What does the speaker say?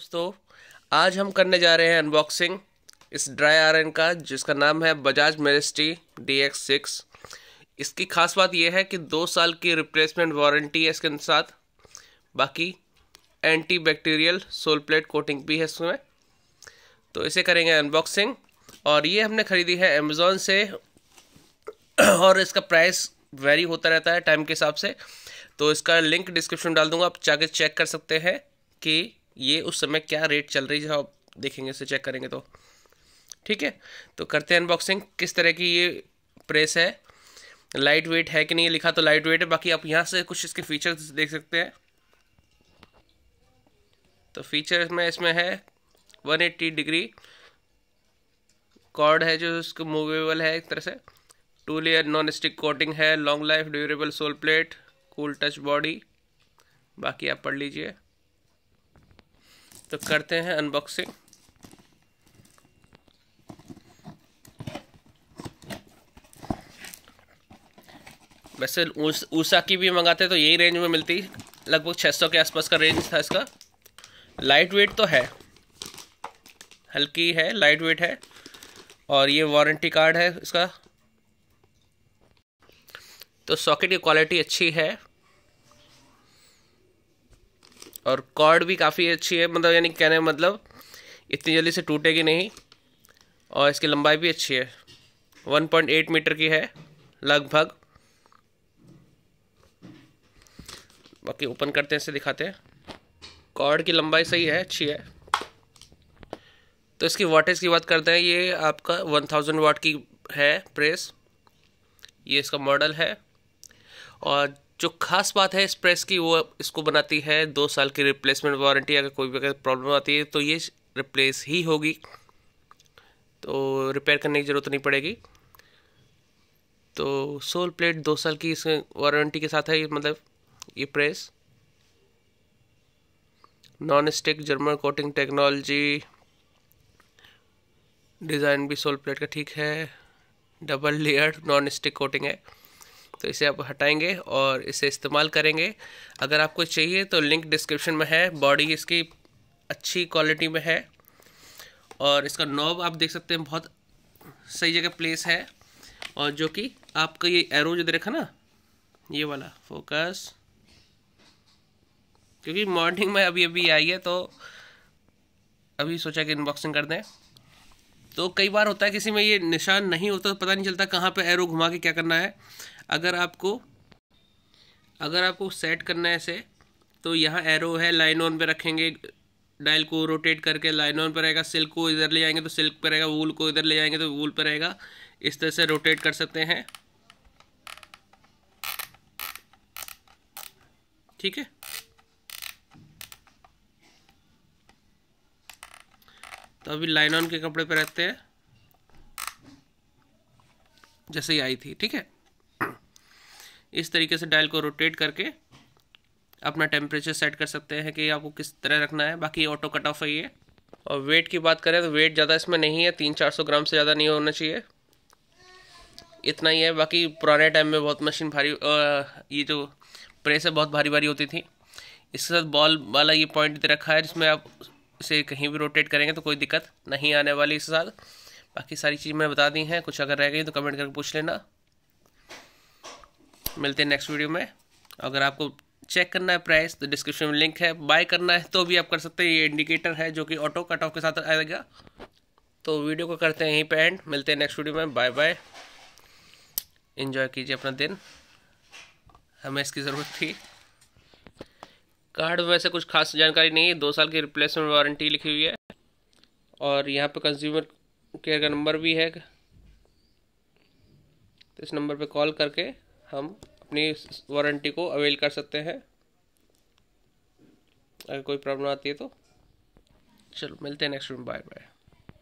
दोस्तों आज हम करने जा रहे हैं अनबॉक्सिंग इस ड्राई आयरन का जिसका नाम है Bajaj majesty D X six इसकी खास बात यह है कि दो साल की रिप्लेसमेंट वारंटी है इसके साथ बाकी anti bacterial sole plate coating भी है इसमें तो इसे करेंगे अनबॉक्सिंग और ये हमने ख़रीदी है अमेज़ोन से और इसका प्राइस वेरी होता रहता है टाइम के हिसाब से तो इसका लिंक डिस्क्रिप्शन डाल दूंगा आप जाके चेक कर सकते हैं कि ये उस समय क्या रेट चल रही है आप देखेंगे इसे चेक करेंगे तो ठीक है तो करते हैं अनबॉक्सिंग किस तरह की ये प्रेस है लाइट वेट है कि नहीं लिखा तो लाइट वेट है बाकी आप यहाँ से कुछ इसके फीचर्स देख सकते हैं तो फीचर्स में इसमें है 180 डिग्री कॉर्ड है जो उसको मूवेबल है एक तरह से two layer non stick coating है long life durable sole plate cool touch body बाकी आप पढ़ लीजिए तो करते हैं अनबॉक्सिंग वैसे ऊषा की भी मंगाते तो यही रेंज में मिलती लगभग 600 के आसपास का रेंज था इसका लाइट वेट तो है हल्की है लाइट वेट है और ये वारंटी कार्ड है इसका तो सॉकेट की क्वालिटी अच्छी है और कॉर्ड भी काफ़ी अच्छी है मतलब यानी कहने मतलब इतनी जल्दी से टूटेगी नहीं और इसकी लंबाई भी अच्छी है 1.8 मीटर की है लगभग बाकी ओपन करते हैं इसे दिखाते हैं कॉर्ड की लंबाई सही है अच्छी है तो इसकी वाटेज की बात करते हैं ये आपका 1000 वाट की है प्रेस ये इसका मॉडल है और जो खास बात है इस प्रेस की वो इसको बनाती है दो साल की रिप्लेसमेंट वारंटी अगर कोई भी अगर प्रॉब्लम आती है तो ये रिप्लेस ही होगी तो रिपेयर करने की ज़रूरत नहीं पड़ेगी तो सोल प्लेट दो साल की इस वारंटी के साथ है ये मतलब ये press non stick German coating technology design भी सोल प्लेट का ठीक है double layer non stick coating है तो इसे आप हटाएंगे और इसे इस्तेमाल करेंगे अगर आपको चाहिए तो लिंक डिस्क्रिप्शन में है बॉडी इसकी अच्छी क्वालिटी में है और इसका नॉब आप देख सकते हैं बहुत सही जगह प्लेस है और जो कि आपका ये एरो जो देखा ना ये वाला फोकस क्योंकि मॉर्निंग में अभी अभी आई है तो अभी सोचा कि अनबॉक्सिंग कर दें तो कई बार होता है किसी में ये निशान नहीं होता तो पता नहीं चलता कहाँ पे एरो घुमा के क्या करना है अगर आपको अगर आपको सेट करना है ऐसे तो यहाँ एरो है लाइन ऑन पे रखेंगे डायल को रोटेट करके लाइन ऑन पर रहेगा सिल्क को इधर ले जाएंगे तो सिल्क पर रहेगा वूल को इधर ले जाएंगे तो वूल पर रहेगा इस तरह से रोटेट कर सकते हैं ठीक है तो अभी लाइन ऑन के कपड़े पर रहते हैं जैसे ही आई थी ठीक है इस तरीके से डायल को रोटेट करके अपना टेम्परेचर सेट कर सकते हैं कि आपको किस तरह रखना है बाकी ऑटो कट ऑफ है ये और वेट की बात करें तो वेट ज़्यादा इसमें नहीं है तीन चार सौ ग्राम से ज़्यादा नहीं होना चाहिए इतना ही है बाकी पुराने टाइम में बहुत मशीन भारी आ, ये जो प्रेस है बहुत भारी भारी होती थी इसके साथ बॉल वाला ये पॉइंट दे रखा है जिसमें आप इसे कहीं भी रोटेट करेंगे तो कोई दिक्कत नहीं आने वाली इसके साथ बाकी सारी चीज़ मैंने बता दी हैं कुछ अगर रह गई तो कमेंट करके पूछ लेना मिलते हैं नेक्स्ट वीडियो में अगर आपको चेक करना है प्राइस तो डिस्क्रिप्शन में लिंक है बाय करना है तो भी आप कर सकते हैं ये इंडिकेटर है जो कि ऑटो कट ऑफ के साथ आएगा तो वीडियो को करते हैं यहीं पे एंड मिलते हैं नेक्स्ट वीडियो में बाय बाय इन्जॉय कीजिए अपना दिन हमें इसकी ज़रूरत थी कार्ड में वैसे कुछ खास जानकारी नहीं है दो साल की रिप्लेसमेंट वारंटी लिखी हुई है और यहाँ पे कंज्यूमर केयर का नंबर भी है तो इस नंबर पे कॉल करके हम अपनी वारंटी को अवेल कर सकते हैं अगर कोई प्रॉब्लम आती है तो चलो मिलते हैं नेक्स्ट वीडियो बाय बाय